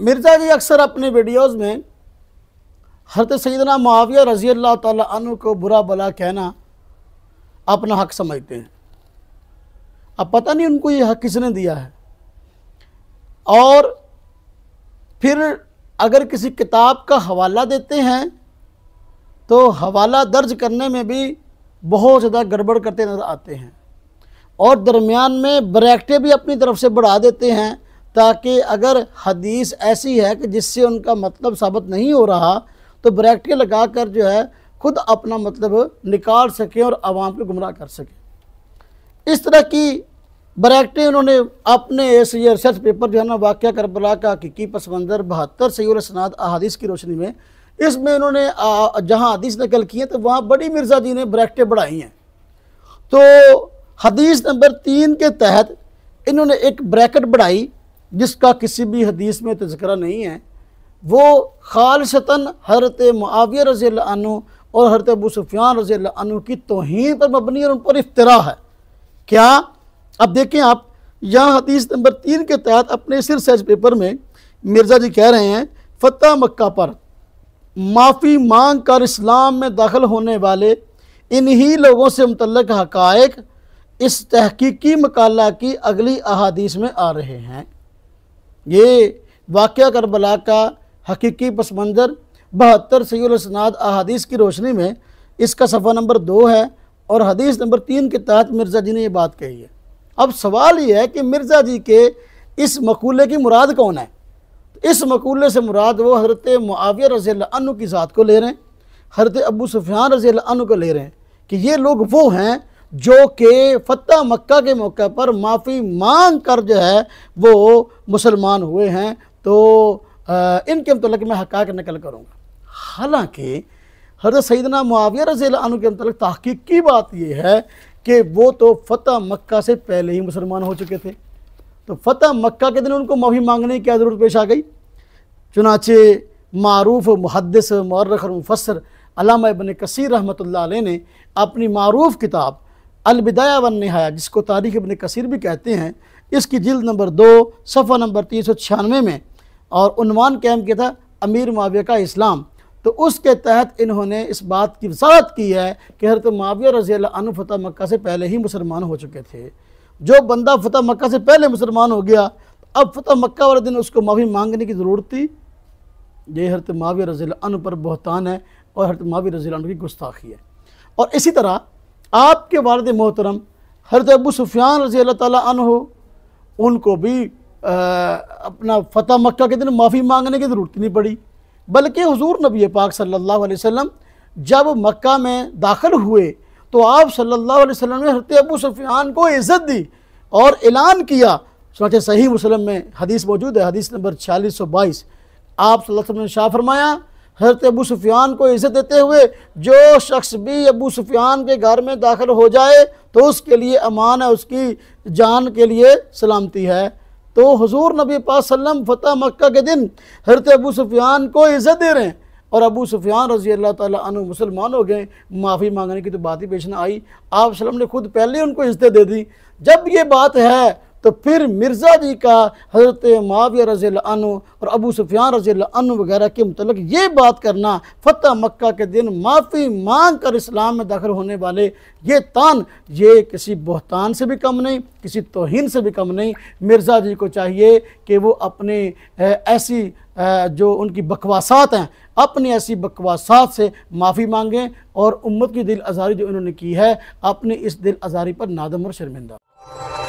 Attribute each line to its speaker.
Speaker 1: مرزا جی اکثر اپنے ویڈیوز میں حضرت سیدنا معاویہ رضی اللہ تعالیٰ عنہ کو برا بلا کہنا اپنا حق سمجھتے ہیں اب پتہ نہیں ان کو یہ حق کس نے دیا ہے اور پھر اگر کسی کتاب کا حوالہ دیتے ہیں تو حوالہ درج کرنے میں بھی بہت زیادہ گڑبڑ کرتے نظر آتے ہیں اور درمیان میں بریکٹے بھی اپنی طرف سے بڑھا دیتے ہیں تاکہ اگر حدیث ایسی ہے کہ جس سے ان کا مطلب ثابت نہیں ہو رہا تو بریکٹیں لگا کر جو ہے خود اپنا مطلب نکال سکیں اور عوام کو گمراہ کر سکیں اس طرح کی بریکٹے انہوں نے اپنے اس یہ ریسرچ پیپر جو ہے نا واقعہ کربلا کا حقیقی پس منظر بہتر سیور صناعت احادیث کی روشنی میں اس میں انہوں نے جہاں حدیث نقل کی ہے تو وہاں بڑی مرزا جی نے بریکٹیں بڑھائی ہیں تو حدیث نمبر تین کے تحت انہوں نے ایک بریکٹ بڑھائی جس کا کسی بھی حدیث میں تذکرہ نہیں ہے وہ خالصتاً حضرت معاویہ رضی اللہ عنہ اور حضرت ابو سفیان رضی اللہ عنہ کی توہین پر مبنی اور ان پر افترا ہے کیا اب دیکھیں آپ یہاں حدیث نمبر تین کے تحت اپنے سر سیج پیپر میں مرزا جی کہہ رہے ہیں فتح مکہ پر معافی مانگ کر اسلام میں داخل ہونے والے انہی لوگوں سے متعلق حقائق اس تحقیقی مقالہ کی اگلی احادیث میں آ رہے ہیں یہ واقعہ کربلا کا حقیقی پس منظر بہتر سید الاسناد احادیث کی روشنی میں اس کا صفحہ نمبر دو ہے اور حدیث نمبر تین کے تحت مرزا جی نے یہ بات کہی ہے اب سوال یہ ہے کہ مرزا جی کے اس مقولے کی مراد کون ہے اس مقولے سے مراد وہ حضرت معاویہ رضی اللہ عنہ کی ذات کو لے رہے ہیں حضرت ابو سفیان رضی اللہ عنہ کو لے رہے ہیں کہ یہ لوگ وہ ہیں جو کہ فتح مکہ کے موقع پر معافی مانگ کر جو ہے وہ مسلمان ہوئے ہیں تو ان کے متعلق میں حقائق نقل کروں گا حالانکہ حضرت سیدنا معاویہ رضی اللہ عنہ کے متعلق تحقیق کی بات یہ ہے کہ وہ تو فتح مکہ سے پہلے ہی مسلمان ہو چکے تھے تو فتح مکہ کے دن ان کو معافی مانگنے کی کیا ضرورت پیش آ گئی چنانچہ معروف محدث اور مفسر علامہ ابن کثیر رحمۃ اللہ علیہ نے اپنی معروف کتاب البدایہ ون نہایا جس کو تاریخ ابن کثیر بھی کہتے ہیں اس کی جلد نمبر دو صفحہ نمبر تین سو چھیانوے میں اور عنوان قیم کیا تھا امیر معاویہ کا اسلام تو اس کے تحت انہوں نے اس بات کی وضاحت کی ہے کہ حضرت معاویہ رضی اللہ عنہ فتح مکہ سے پہلے ہی مسلمان ہو چکے تھے جو بندہ فتح مکہ سے پہلے مسلمان ہو گیا اب فتح مکہ والے دن اس کو معافی مانگنے کی ضرورت تھی یہ حضرت معاویہ رضی اللہ عنہ پر بہتان ہے اور حضرت معاویہ رضی اللہ عنہ کی گستاخی ہے اور اسی طرح آپ کے والد محترم حضرت ابو سفیان رضی اللہ تعالیٰ عنہ ان کو بھی اپنا فتح مکہ کے دن معافی مانگنے کی ضرورت نہیں پڑی بلکہ حضور نبی پاک صلی اللہ علیہ وسلم جب مکہ میں داخل ہوئے تو آپ صلی اللہ علیہ وسلم نے حضرت ابو سفیان کو عزت دی اور اعلان کیا سنانچہ صحیح مسلم میں حدیث موجود ہے حدیث نمبر چھالیس سو بائیس آپ صلی اللہ علیہ وسلم نے شاہ فرمایا حضرت ابو سفیان کو عزت دیتے ہوئے جو شخص بھی ابو سفیان کے گھر میں داخل ہو جائے تو اس کے لیے امان ہے اس کی جان کے لیے سلامتی ہے تو حضور نبی صلی اللہ علیہ وسلم فتح مکہ کے دن حضرت ابو سفیان کو عزت دے رہے ہیں اور ابو سفیان رضی اللہ تعالیٰ عنہ مسلمان ہو گئے معافی مانگنے کی تو بات ہی پیش نہ آئی آپ وسلم نے خود پہلے ان کو عزتیں دے دی جب یہ بات ہے تو پھر مرزا جی کا حضرت معاویہ رضی اللہ عنہ اور ابو سفیان رضی اللہ عنہ وغیرہ کے متعلق یہ بات کرنا فتح مکہ کے دن معافی مانگ کر اسلام میں داخل ہونے والے یہ تان یہ کسی بہتان سے بھی کم نہیں کسی توہین سے بھی کم نہیں مرزا جی کو چاہیے کہ وہ اپنے ایسی جو ان کی بکواسات ہیں اپنی ایسی بکواسات سے معافی مانگیں اور امت کی دل ازاری جو انہوں نے کی ہے اپنی اس دل ازاری پر نادم اور شرمندہ